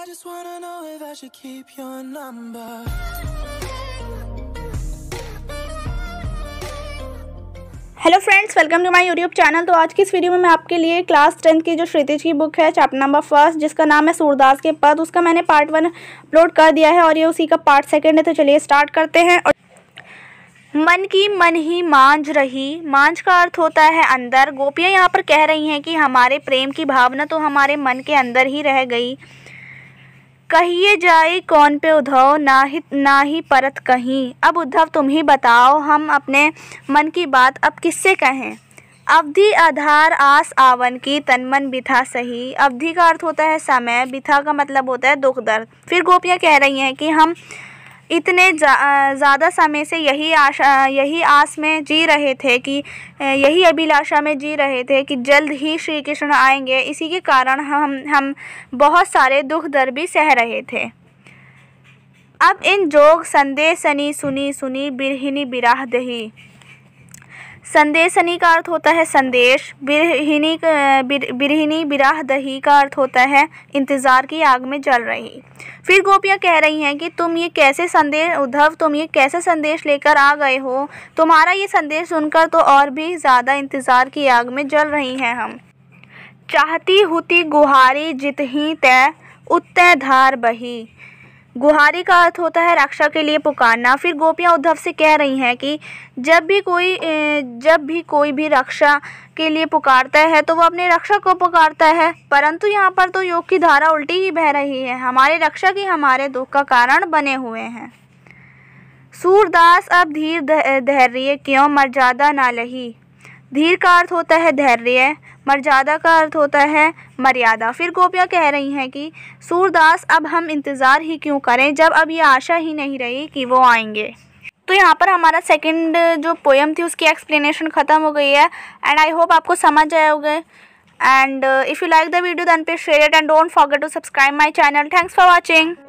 I just wanna know if I should keep your number. Hello friends welcome to my YouTube channel तो आज की इस video में मैं आपके लिए क्लास टेंथ की जो श्रीतिज की बुक है चैप्टर नंबर फर्स्ट जिसका नाम है सूरदास के पद उसका मैंने पार्ट वन अपलोड कर दिया है और ये उसी का पार्ट सेकंड है तो चलिए स्टार्ट करते हैं और मन की मन ही मांझ रही मांझ का अर्थ होता है अंदर गोपियाँ यहाँ पर कह रही हैं कि हमारे प्रेम की भावना तो हमारे मन के अंदर ही रह गई कहिए जाई कौन पे उद्धव ना ही ना ही परत कहीं अब उद्धव तुम ही बताओ हम अपने मन की बात अब किससे कहें अवधि आधार आस आवन की तनमन बिथा सही अवधि का अर्थ होता है समय बिथा का मतलब होता है दुख दर्द फिर गोपियाँ कह रही हैं कि हम इतने ज़्यादा समय से यही आशा यही आस में जी रहे थे कि यही अभिलाषा में जी रहे थे कि जल्द ही श्री कृष्ण आएंगे इसी के कारण हम हम बहुत सारे दुख दर भी सह रहे थे अब इन जोग सनी सुनी सुनी बिरहिनी बिराह दही संदेशनी का अर्थ होता है संदेश बिरहिनी बिरहिनी बिराह दही का अर्थ होता है इंतज़ार की आग में जल रही फिर गोपियाँ कह रही हैं कि तुम ये कैसे संदेश उद्धव तुम ये कैसे संदेश लेकर आ गए हो तुम्हारा ये संदेश सुनकर तो और भी ज़्यादा इंतज़ार की आग में जल रही हैं हम चाहती होती गुहारी जित ही तय उत्तय धार बही गुहारी का अर्थ होता है रक्षा के लिए पुकारना फिर गोपियाँ उद्धव से कह रही हैं कि जब भी कोई जब भी कोई भी रक्षा के लिए पुकारता है तो वो अपने रक्षा को पुकारता है परंतु यहाँ पर तो योग की धारा उल्टी ही बह रही है हमारे रक्षा की हमारे दुख का कारण बने हुए हैं सूरदास अब धीर धैर्य क्यों मर्यादा ना लही धीर का अर्थ होता है धैर्य मर्यादा का अर्थ होता है मर्यादा फिर गोपियाँ कह रही हैं कि सूरदास अब हम इंतज़ार ही क्यों करें जब अब ये आशा ही नहीं रही कि वो आएंगे तो यहाँ पर हमारा सेकंड जो पोएम थी उसकी एक्सप्लेनेशन ख़त्म हो गई है एंड आई होप आपको समझ आए होंगे and if you like the video then पे share it and don't forget to subscribe my channel thanks for watching